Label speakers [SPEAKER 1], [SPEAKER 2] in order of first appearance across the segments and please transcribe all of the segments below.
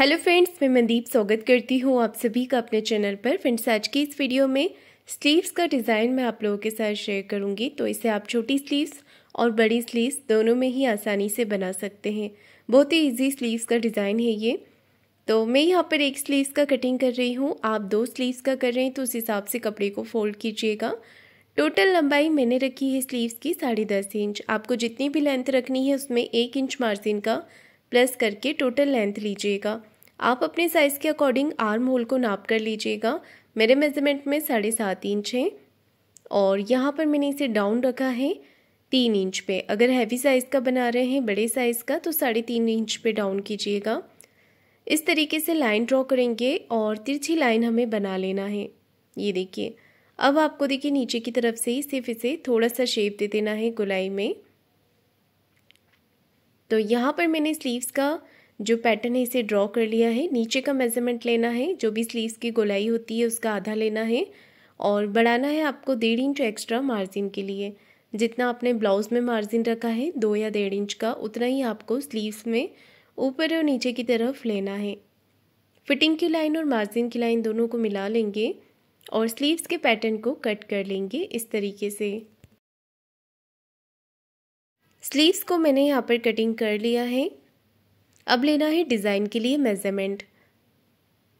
[SPEAKER 1] hello friends मैं मंदीप स्वागत करती हूँ आप सभी का अपने चैनल पर फ्रेंड्स आज की इस वीडियो में स्लीव्स का डिज़ाइन मैं आप लोगों के साथ शेयर करूँगी तो इसे आप छोटी स्लीव्स और बड़ी स्लीव्स दोनों में ही आसानी से बना सकते हैं बहुत ही इजी स्लीव्स का डिज़ाइन है ये तो मैं यहाँ पर एक स्लीव्स का कटिंग कर रही हूँ आप दो स्लीव्स का कर रहे हैं तो उस हिसाब से कपड़े को फोल्ड कीजिएगा टोटल लंबाई मैंने रखी है स्लीव्स की साढ़े दस इंच आपको जितनी भी लेंथ रखनी है उसमें एक इंच मार्जिन का प्लस करके टोटल लेंथ लीजिएगा आप अपने साइज़ के अकॉर्डिंग आर्म होल को नाप कर लीजिएगा मेरे मेजरमेंट में साढ़े सात इंच है और यहाँ पर मैंने इसे डाउन रखा है तीन इंच पे अगर हैवी साइज़ का बना रहे हैं बड़े साइज़ का तो साढ़े तीन इंच पे डाउन कीजिएगा इस तरीके से लाइन ड्रॉ करेंगे और तिरछी लाइन हमें बना लेना है ये देखिए अब आपको देखिए नीचे की तरफ से ही सिर्फ इसे थोड़ा सा शेप दे देना है गुलाई में तो यहाँ पर मैंने स्लीव्स का जो पैटर्न है इसे ड्रॉ कर लिया है नीचे का मेज़रमेंट लेना है जो भी स्लीव्स की गोलाई होती है उसका आधा लेना है और बढ़ाना है आपको डेढ़ इंच एक्स्ट्रा मार्जिन के लिए जितना आपने ब्लाउज़ में मार्जिन रखा है दो या डेढ़ इंच का उतना ही आपको स्लीव्स में ऊपर और नीचे की तरफ लेना है फिटिंग की लाइन और मार्जिन की लाइन दोनों को मिला लेंगे और स्लीव्स के पैटर्न को कट कर लेंगे इस तरीके से स्लीव्स को मैंने यहाँ पर कटिंग कर लिया है अब लेना है डिज़ाइन के लिए मेज़रमेंट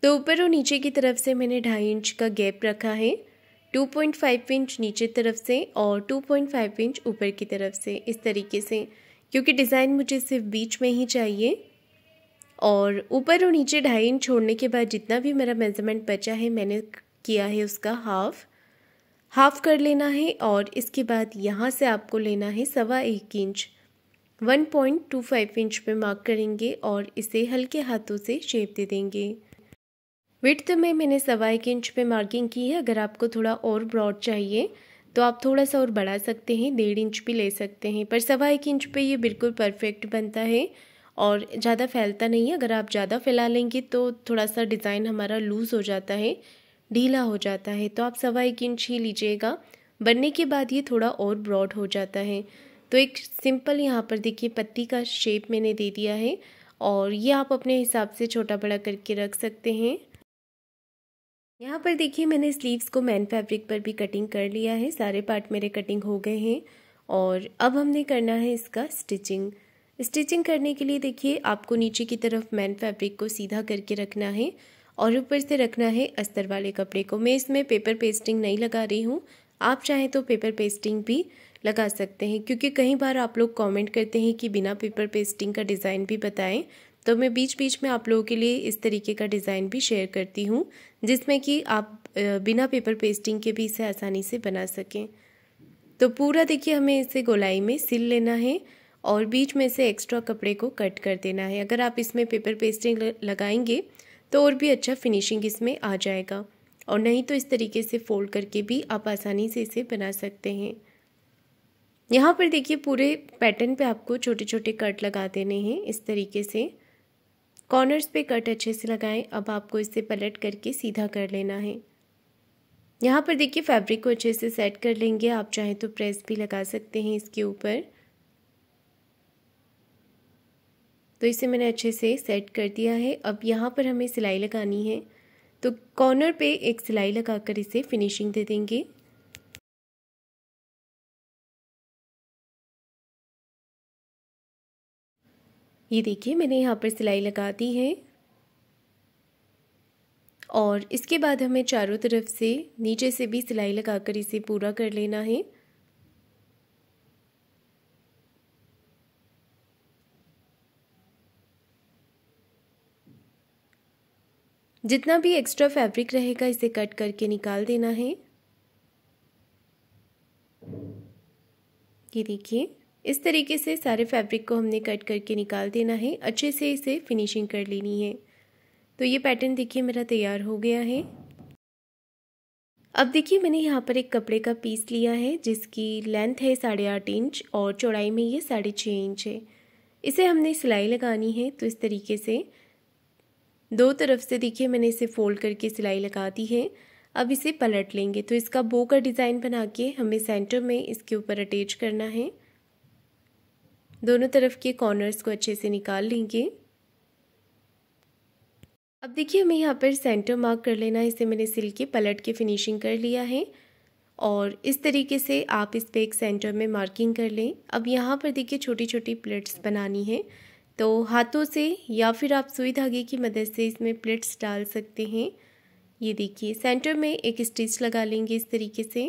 [SPEAKER 1] तो ऊपर और नीचे की तरफ से मैंने ढाई इंच का गैप रखा है 2.5 इंच नीचे तरफ से और 2.5 इंच ऊपर की तरफ से इस तरीके से क्योंकि डिज़ाइन मुझे सिर्फ बीच में ही चाहिए और ऊपर और नीचे ढाई इंच छोड़ने के बाद जितना भी मेरा मेज़रमेंट बचा है मैंने किया है उसका हाफ़ हाफ कर लेना है और इसके बाद यहाँ से आपको लेना है सवा एक इंच 1.25 इंच पे मार्क करेंगे और इसे हल्के हाथों से शेप दे देंगे विड्थ में मैंने सवा एक इंच पे मार्किंग की है अगर आपको थोड़ा और ब्रॉड चाहिए तो आप थोड़ा सा और बढ़ा सकते हैं डेढ़ इंच भी ले सकते हैं पर सवा एक इंच पे ये बिल्कुल परफेक्ट बनता है और ज़्यादा फैलता नहीं है अगर आप ज़्यादा फैला लेंगे तो थोड़ा सा डिज़ाइन हमारा लूज़ हो जाता है ढीला हो जाता है तो आप सवा एक इंच ही लीजिएगा बनने के बाद ये थोड़ा और ब्रॉड हो जाता है तो एक सिंपल यहाँ पर देखिए पत्ती का शेप मैंने दे दिया है और ये आप अपने हिसाब से छोटा बड़ा करके रख सकते हैं यहाँ पर देखिए मैंने स्लीव्स को मैन फैब्रिक पर भी कटिंग कर लिया है सारे पार्ट मेरे कटिंग हो गए हैं और अब हमने करना है इसका स्टिचिंग स्टिचिंग करने के लिए देखिए आपको नीचे की तरफ मैन फैब्रिक को सीधा करके रखना है और ऊपर से रखना है अस्तर वाले कपड़े को मैं इसमें पेपर पेस्टिंग नहीं लगा रही हूँ आप चाहें तो पेपर पेस्टिंग भी लगा सकते हैं क्योंकि कई बार आप लोग कमेंट करते हैं कि बिना पेपर पेस्टिंग का डिज़ाइन भी बताएं तो मैं बीच बीच में आप लोगों के लिए इस तरीके का डिज़ाइन भी शेयर करती हूँ जिसमें कि आप बिना पेपर पेस्टिंग के भी इसे आसानी से बना सकें तो पूरा देखिए हमें इसे गोलाई में सिल लेना है और बीच में से एक्स्ट्रा कपड़े को कट कर देना है अगर आप इसमें पेपर पेस्टिंग लगाएंगे तो और भी अच्छा फिनिशिंग इसमें आ जाएगा और नहीं तो इस तरीके से फोल्ड करके भी आप आसानी से इसे बना सकते हैं यहाँ पर देखिए पूरे पैटर्न पे आपको छोटे छोटे कट लगा देने हैं इस तरीके से कॉर्नर्स पे कट अच्छे से लगाएं अब आपको इसे पलट करके सीधा कर लेना है यहाँ पर देखिए फैब्रिक को अच्छे से सेट कर लेंगे आप चाहें तो प्रेस भी लगा सकते हैं इसके ऊपर तो इसे मैंने अच्छे से सेट कर दिया है अब यहाँ पर हमें सिलाई लगानी है तो कॉर्नर पे एक सिलाई लगाकर इसे फिनिशिंग दे देंगे ये देखिए मैंने यहाँ पर सिलाई लगा दी है और इसके बाद हमें चारों तरफ से नीचे से भी सिलाई लगाकर इसे पूरा कर लेना है जितना भी एक्स्ट्रा फैब्रिक रहेगा इसे कट करके निकाल देना है ये देखिए इस तरीके से सारे फैब्रिक को हमने कट करके निकाल देना है अच्छे से इसे फिनिशिंग कर लेनी है तो ये पैटर्न देखिए मेरा तैयार हो गया है अब देखिए मैंने यहाँ पर एक कपड़े का पीस लिया है जिसकी लेंथ है साढ़े आठ इंच और चौड़ाई में ये साढ़े छः इंच है इसे हमने सिलाई लगानी है तो इस तरीके से दो तरफ से देखिए मैंने इसे फोल्ड करके सिलाई लगा दी है अब इसे पलट लेंगे तो इसका बो का डिज़ाइन बना के हमें सेंटर में इसके ऊपर अटैच करना है दोनों तरफ के कॉर्नर्स को अच्छे से निकाल लेंगे अब देखिए हमें यहाँ पर सेंटर मार्क कर लेना है इसे मैंने सिल के पलट के फिनिशिंग कर लिया है और इस तरीके से आप इस पर एक सेंटर में मार्किंग कर लें अब यहाँ पर देखिए छोटी छोटी प्लेट्स बनानी है तो हाथों से या फिर आप सुई धागे की मदद से इसमें प्लेट्स डाल सकते हैं ये देखिए सेंटर में एक स्टिच लगा लेंगे इस तरीके से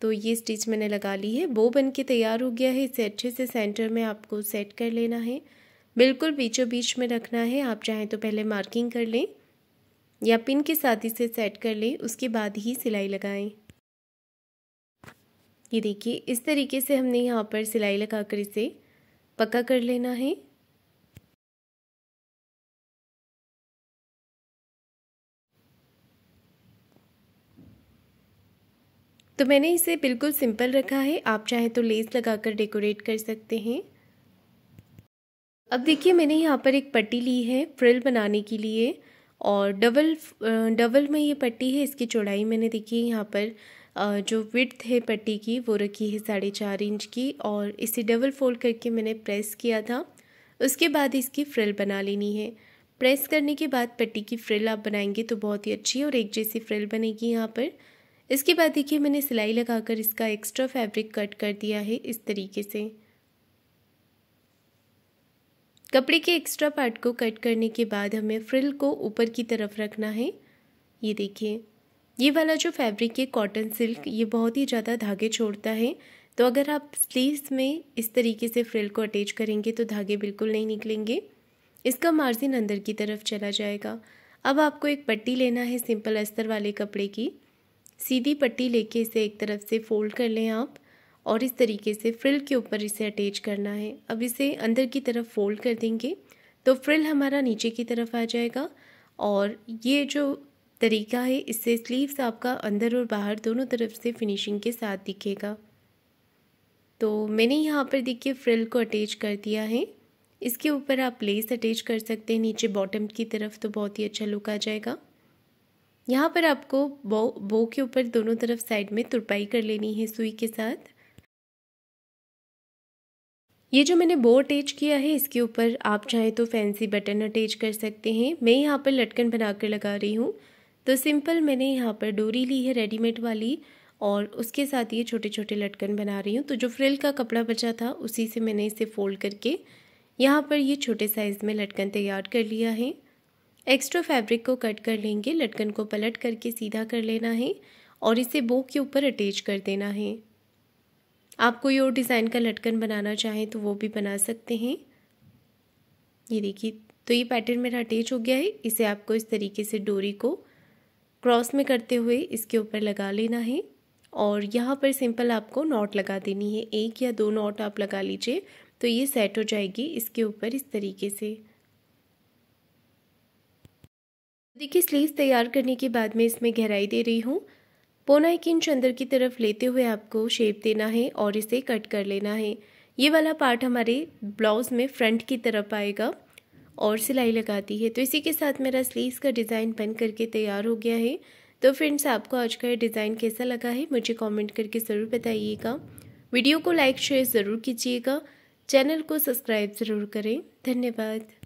[SPEAKER 1] तो ये स्टिच मैंने लगा ली है बो बन के तैयार हो गया है इसे अच्छे से सेंटर में आपको सेट कर लेना है बिल्कुल बीचों बीच में रखना है आप चाहें तो पहले मार्किंग कर लें या पिन के साथ इसे सेट कर लें उसके बाद ही सिलाई लगाएं ये देखिए इस तरीके से हमने यहाँ पर सिलाई लगा कर इसे पक्का कर लेना है तो मैंने इसे बिल्कुल सिंपल रखा है आप चाहे तो लेस लगाकर डेकोरेट कर सकते हैं अब देखिए मैंने यहाँ पर एक पट्टी ली है फ्रिल बनाने के लिए और डबल डबल में ये पट्टी है इसकी चौड़ाई मैंने देखी है यहाँ पर जो विड्थ है पट्टी की वो रखी है साढ़े चार इंच की और इसे डबल फोल्ड करके मैंने प्रेस किया था उसके बाद इसकी फ्रिल बना लेनी है प्रेस करने के बाद पट्टी की फ्रिल आप बनाएंगे तो बहुत ही अच्छी और एक जैसी फ्रिल बनेगी यहाँ पर इसके बाद देखिए मैंने सिलाई लगाकर इसका एक्स्ट्रा फैब्रिक कट कर दिया है इस तरीके से कपड़े के एक्स्ट्रा पार्ट को कट करने के बाद हमें फ्रिल को ऊपर की तरफ रखना है ये देखिए ये वाला जो फैब्रिक है कॉटन सिल्क ये बहुत ही ज़्यादा धागे छोड़ता है तो अगर आप स्लीव्स में इस तरीके से फ्रिल को अटैच करेंगे तो धागे बिल्कुल नहीं निकलेंगे इसका मार्जिन अंदर की तरफ चला जाएगा अब आपको एक पट्टी लेना है सिंपल अस्तर वाले कपड़े की सीधी पट्टी लेके इसे एक तरफ से फोल्ड कर लें आप और इस तरीके से फ्रिल के ऊपर इसे अटैच करना है अब इसे अंदर की तरफ फोल्ड कर देंगे तो फ्रिल हमारा नीचे की तरफ आ जाएगा और ये जो तरीका है इससे स्लीव्स आपका अंदर और बाहर दोनों तरफ से फिनिशिंग के साथ दिखेगा तो मैंने यहाँ पर देखिए फ्रिल को अटैच कर दिया है इसके ऊपर आप लेस अटैच कर सकते हैं नीचे बॉटम की तरफ तो बहुत ही अच्छा लुक आ जाएगा यहाँ पर आपको बो बो के ऊपर दोनों तरफ साइड में तुरपाई कर लेनी है सुई के साथ ये जो मैंने बो अटैच किया है इसके ऊपर आप चाहें तो फैंसी बटन अटैच कर सकते हैं मैं यहाँ पर लटकन बनाकर लगा रही हूँ तो सिंपल मैंने यहाँ पर डोरी ली है रेडीमेड वाली और उसके साथ ये छोटे छोटे लटकन बना रही हूँ तो जो फ्रिल का कपड़ा बचा था उसी से मैंने इसे फोल्ड करके यहाँ पर ये छोटे साइज़ में लटकन तैयार कर लिया है एक्स्ट्रा फैब्रिक को कट कर लेंगे लटकन को पलट करके सीधा कर लेना है और इसे बो के ऊपर अटैच कर देना है आप कोई और डिज़ाइन का लटकन बनाना चाहें तो वो भी बना सकते हैं ये देखिए तो ये पैटर्न मेरा अटैच हो गया है इसे आपको इस तरीके से डोरी को क्रॉस में करते हुए इसके ऊपर लगा लेना है और यहाँ पर सिंपल आपको नॉट लगा देनी है एक या दो नॉट आप लगा लीजिए तो ये सेट हो जाएगी इसके ऊपर इस तरीके से देखिए स्लीव तैयार करने के बाद में इसमें गहराई दे रही हूँ पौना एक इंच अंदर की तरफ लेते हुए आपको शेप देना है और इसे कट कर लेना है ये वाला पार्ट हमारे ब्लाउज़ में फ्रंट की तरफ आएगा और सिलाई लगाती है तो इसी के साथ मेरा स्लीव्स का डिज़ाइन बन करके तैयार हो गया है तो फ्रेंड्स आपको आज का डिज़ाइन कैसा लगा है मुझे कमेंट करके ज़रूर बताइएगा वीडियो को लाइक शेयर ज़रूर कीजिएगा चैनल को सब्सक्राइब ज़रूर करें धन्यवाद